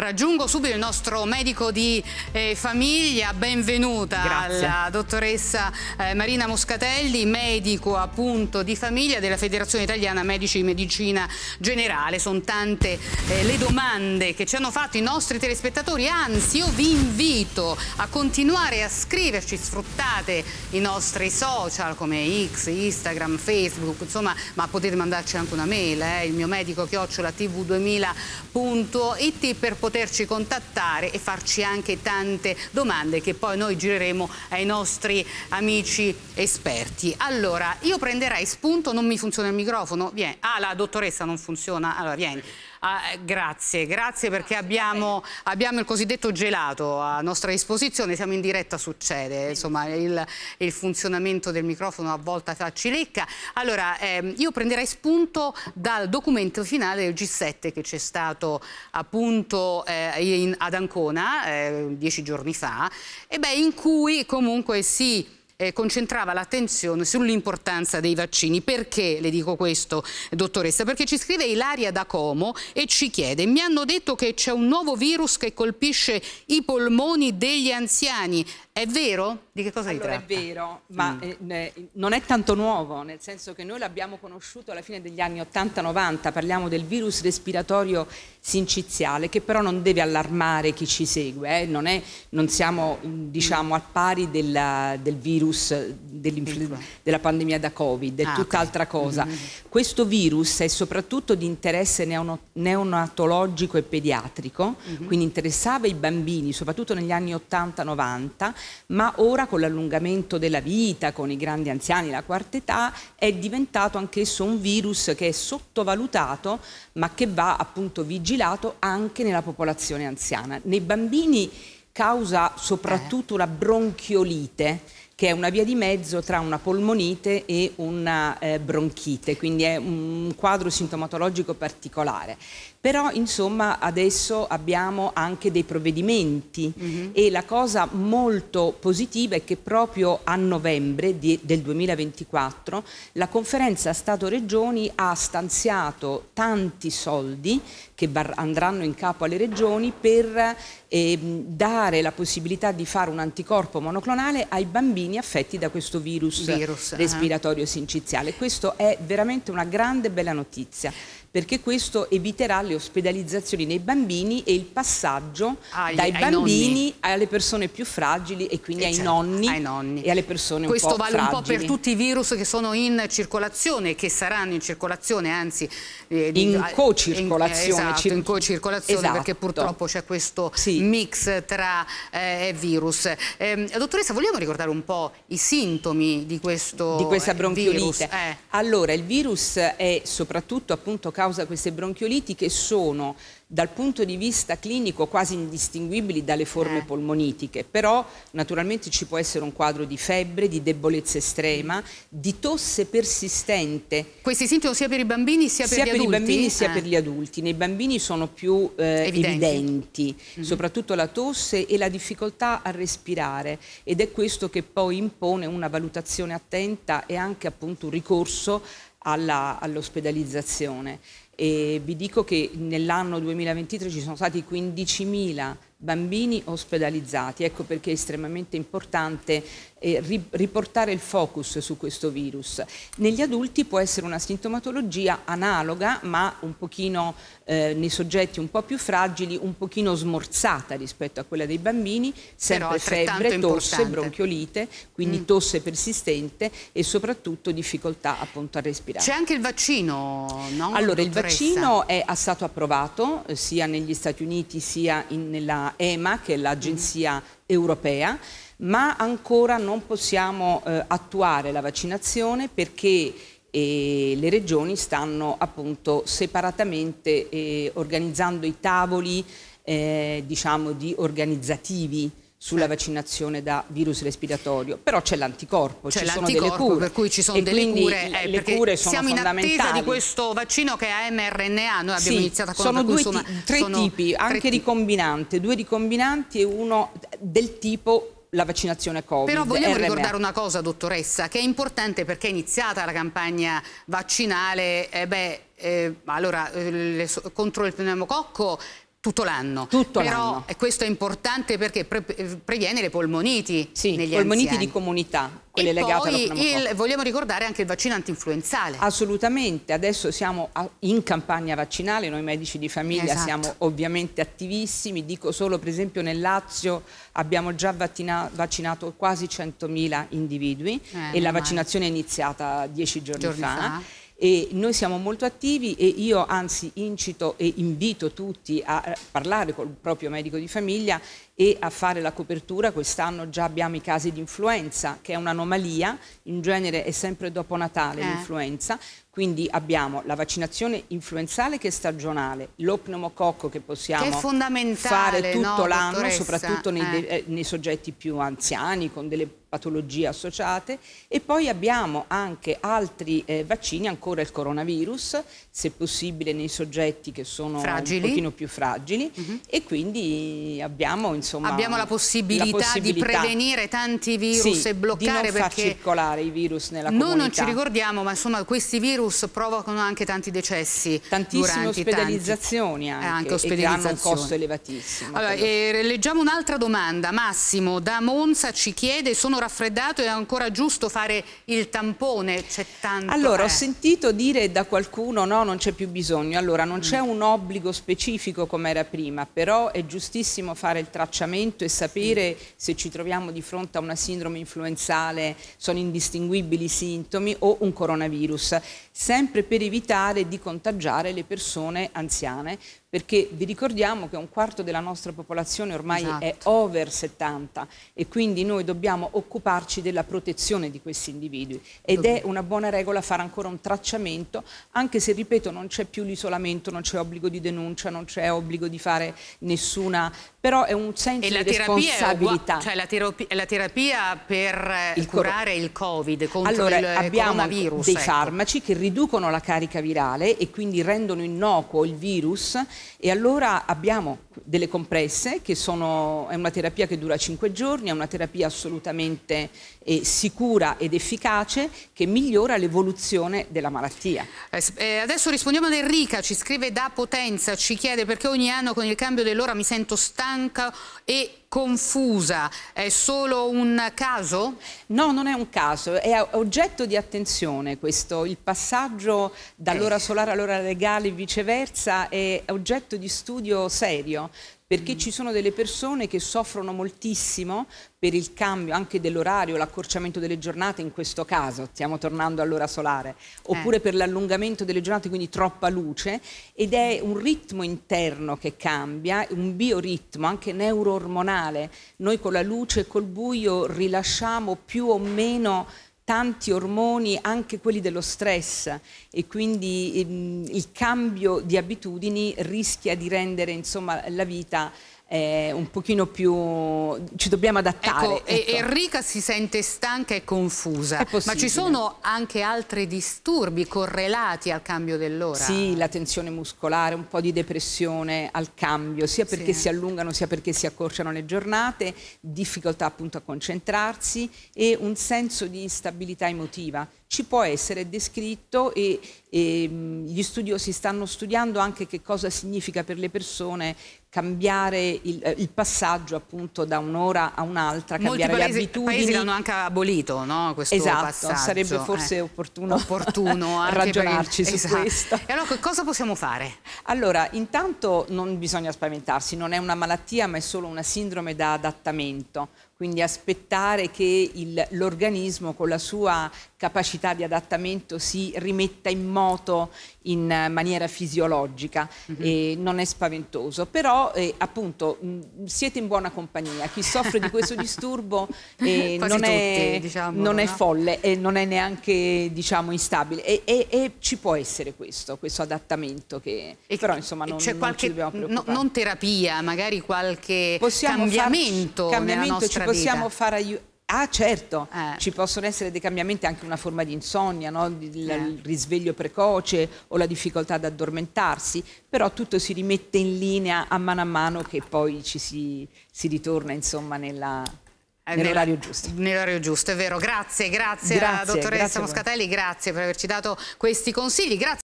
Raggiungo subito il nostro medico di eh, famiglia, benvenuta Grazie. dottoressa eh, Marina Moscatelli, medico appunto di famiglia della Federazione Italiana Medici di Medicina Generale. Sono tante eh, le domande che ci hanno fatto i nostri telespettatori, anzi io vi invito a continuare a scriverci, sfruttate i nostri social come X, Instagram, Facebook, insomma, ma potete mandarci anche una mail, eh, il mio medico chiocciola tv2000.it per poter poterci contattare e farci anche tante domande che poi noi gireremo ai nostri amici esperti. Allora, io prenderei spunto, non mi funziona il microfono, vieni. Ah, la dottoressa non funziona, allora vieni. Ah, grazie, grazie perché abbiamo, abbiamo, il cosiddetto gelato a nostra disposizione, siamo in diretta succede, insomma il, il funzionamento del microfono a volte ci lecca. Allora ehm, io prenderei spunto dal documento finale del G7 che c'è stato appunto eh, in, ad Ancona eh, dieci giorni fa, e beh, in cui comunque si eh, concentrava l'attenzione sull'importanza dei vaccini. Perché le dico questo, dottoressa? Perché ci scrive Ilaria da Como e ci chiede, mi hanno detto che c'è un nuovo virus che colpisce i polmoni degli anziani, è vero? Di che cosa allora, tratta? è vero, ma mm. eh, non è tanto nuovo, nel senso che noi l'abbiamo conosciuto alla fine degli anni 80-90, parliamo del virus respiratorio sinciziale, che però non deve allarmare chi ci segue, eh? non, è, non, siamo mm, diciamo, al pari della, del virus, ecco. della pandemia da Covid, è ah, tutt'altra okay. Mm-hmm. cosa. Mm -hmm. Questo virus è soprattutto di interesse neonatologico e pediatrico, mm -hmm. quindi interessava i bambini, soprattutto negli anni 80-90, ma ora con l'allungamento della vita, con i grandi anziani, la quarta età, è diventato anch'esso un virus che è sottovalutato ma che va appunto vigilato anche nella popolazione anziana. Nei bambini causa soprattutto eh. la bronchiolite che è una via di mezzo tra una polmonite e una eh, bronchite, quindi è un quadro sintomatologico particolare. Però insomma adesso abbiamo anche dei provvedimenti mm -hmm. e la cosa molto positiva è che proprio a novembre di, del 2024 la conferenza Stato-Regioni ha stanziato tanti soldi che andranno in capo alle regioni per eh, dare la possibilità di fare un anticorpo monoclonale ai bambini bambini affetti da questo virus, virus eh. respiratorio uh -huh. sinciziale. Questo è veramente una grande bella notizia perché questo eviterà le ospedalizzazioni nei bambini e il passaggio ai, dai bambini alle persone più fragili e quindi e ai, eh, certo, nonni ai, nonni e alle persone questo un po' vale fragili. un po' per tutti i virus che sono in circolazione che saranno in circolazione anzi eh, in eh, co-circolazione eh, esatto, in co-circolazione esatto. perché purtroppo c'è questo sì. mix tra eh, virus ehm, dottoressa vogliamo ricordare un po' i sintomi di questo di questa bronchiolite allora il virus è soprattutto appunto causa queste bronchioliti che sono dal punto di vista clinico quasi indistinguibili dalle forme eh. polmonitiche, però naturalmente ci può essere un quadro di febbre, di debolezza estrema, di tosse persistente. Questi sintomi sia per i bambini sia per gli adulti? Sia per i bambini eh. sia per gli adulti. Nei bambini sono più eh, evidenti, evidenti mm -hmm. soprattutto la tosse e la difficoltà a respirare ed è questo che poi impone una valutazione attenta e anche appunto un ricorso all'ospedalizzazione all e vi dico che nell'anno 2023 ci sono stati 15.000 bambini ospedalizzati. Ecco perché è estremamente importante eh, riportare il focus su questo virus. Negli adulti può essere una sintomatologia analoga, ma un pochino eh, nei soggetti un po' più fragili, un pochino smorzata rispetto a quella dei bambini, sempre febbre, tosse, bronchiolite, quindi mm. tosse persistente e soprattutto difficoltà appunto a respirare. C'è anche il vaccino, no? Allora, il vaccino è stato approvato eh, sia negli Stati Uniti sia in, nella EMA, che è l'agenzia europea, ma ancora non possiamo eh, attuare la vaccinazione perché eh, le regioni stanno appunto separatamente eh, organizzando i tavoli eh, diciamo di organizzativi sulla vaccinazione da virus respiratorio, però c'è l'anticorpo, c'è ci sono delle cure. per cui ci sono e delle cure, eh, le cure sono siamo fondamentali. Siamo in attesa di questo vaccino che è mRNA, noi abbiamo sì, iniziato a sono due insomma, tre sono tipi, tre anche ricombinante, due ricombinanti e uno del tipo la vaccinazione Covid. Però vogliamo RMA. ricordare una cosa, dottoressa, che è importante perché è iniziata la campagna vaccinale, eh beh, eh, allora, eh, le, contro il pneumococco tutto l'anno. Tutto l'anno. Però eh, questo è importante perché pre eh, previene le polmoniti sì, negli polmoniti anziani. di comunità, quelle e legate poi il, vogliamo ricordare anche il vaccino antinfluenzale. Assolutamente, adesso siamo in campagna vaccinale, noi medici di famiglia esatto. siamo ovviamente attivissimi, dico solo per esempio nel Lazio abbiamo già vaccinato quasi 100.000 individui eh, e la vaccinazione è iniziata dieci giorni, giorni fa. fa e noi siamo molto attivi e io anzi incito e invito tutti a parlare col proprio medico di famiglia e a fare la copertura. Quest'anno già abbiamo i casi di influenza, che è un'anomalia, in genere è sempre dopo Natale eh. l'influenza. Quindi abbiamo la vaccinazione influenzale che è stagionale, lo che possiamo che fare tutto no, l'anno, dottoressa? soprattutto nei, eh. Eh, nei soggetti più anziani con delle patologie associate e poi abbiamo anche altri eh, vaccini, ancora il coronavirus, se possibile nei soggetti che sono fragili. un pochino più fragili mm -hmm. e quindi abbiamo insomma insomma, abbiamo la possibilità, la possibilità, di prevenire tanti virus sì, e bloccare di non far circolare i virus nella comunità. Noi non ci ricordiamo, ma insomma questi virus provocano anche tanti decessi. Tantissime ospedalizzazioni tanti, eh, anche, anche ospedalizzazioni. hanno un costo elevatissimo. Allora, eh, leggiamo un'altra domanda. Massimo da Monza ci chiede sono raffreddato è ancora giusto fare il tampone? C'è tanto. Allora, eh. ho sentito dire da qualcuno no, non c'è più bisogno. Allora, non mm. c'è un obbligo specifico come era prima, però è giustissimo fare il tracciamento tracciamento e sapere se ci troviamo di fronte a una sindrome influenzale, sono indistinguibili i sintomi o un coronavirus, sempre per evitare di contagiare le persone anziane perché vi ricordiamo che un quarto della nostra popolazione ormai esatto. è over 70 e quindi noi dobbiamo occuparci della protezione di questi individui ed è una buona regola fare ancora un tracciamento anche se ripeto non c'è più l'isolamento, non c'è obbligo di denuncia, non c'è obbligo di fare nessuna però è un senso di responsabilità. Cioè la terapia, la terapia per eh, il curare il Covid contro allora, il eh, abbiamo coronavirus. Abbiamo dei ecco. farmaci che riducono la carica virale e quindi rendono innocuo il virus e allora abbiamo delle compresse, che sono, è una terapia che dura 5 giorni, è una terapia assolutamente eh, sicura ed efficace che migliora l'evoluzione della malattia. Eh, eh, adesso rispondiamo ad Enrica, ci scrive da Potenza, ci chiede perché ogni anno con il cambio dell'ora mi sento stanca e confusa, è solo un caso? No, non è un caso, è oggetto di attenzione questo, il passaggio dall'ora eh. solare all'ora legale e viceversa è oggetto di studio serio, perché mm. ci sono delle persone che soffrono moltissimo per il cambio anche dell'orario, l'accorciamento delle giornate in questo caso, stiamo tornando all'ora solare, oppure eh. per l'allungamento delle giornate, quindi troppa luce, ed è un ritmo interno che cambia, un bioritmo anche neuroormonale. Noi con la luce e col buio rilasciamo più o meno tanti ormoni, anche quelli dello stress e quindi ehm, il cambio di abitudini rischia di rendere insomma, la vita eh, un pochino più ci dobbiamo adattare. Ecco, ecco. Enrica si sente stanca e confusa, ma ci sono anche altri disturbi correlati al cambio dell'ora? Sì, la tensione muscolare, un po' di depressione al cambio, sia perché sì. si allungano sia perché si accorciano le giornate, difficoltà appunto a concentrarsi e un senso di instabilità emotiva. Ci può essere descritto e, e ehm, gli studiosi stanno studiando anche che cosa significa per le persone cambiare il, eh, il passaggio appunto da un'ora a un'altra, Molti cambiare paesi, le abitudini. Molti paesi l'hanno anche abolito, no? Questo esatto, passaggio. sarebbe eh, forse eh. opportuno, opportuno ragionarci perché... su esatto. questo. E allora cosa possiamo fare? Allora, intanto non bisogna spaventarsi, non è una malattia ma è solo una sindrome da adattamento quindi aspettare che l'organismo con la sua capacità di adattamento si rimetta in moto in maniera fisiologica mm -hmm. non è spaventoso, però eh, appunto mh, mm, siete in buona compagnia, chi soffre di questo disturbo eh, non, tutti, è, diciamo, non no? è, folle e non è neanche diciamo, instabile e, e, e, ci può essere questo, questo adattamento che e però insomma non, cioè qualche, non ci dobbiamo preoccupare. No, non terapia, magari qualche Possiamo cambiamento, cambiamento nella nostra possiamo far aiutare. Ah certo, eh. ci possono essere dei cambiamenti, anche una forma di insonnia, no? Eh. il, eh. risveglio precoce o la difficoltà ad addormentarsi, però tutto si rimette in linea a mano a mano che poi ci si, si ritorna insomma nella, Nell'orario giusto. Nell'orario giusto, è vero. Grazie, grazie, grazie dottoressa grazie Moscatelli, grazie per averci dato questi consigli. Grazie.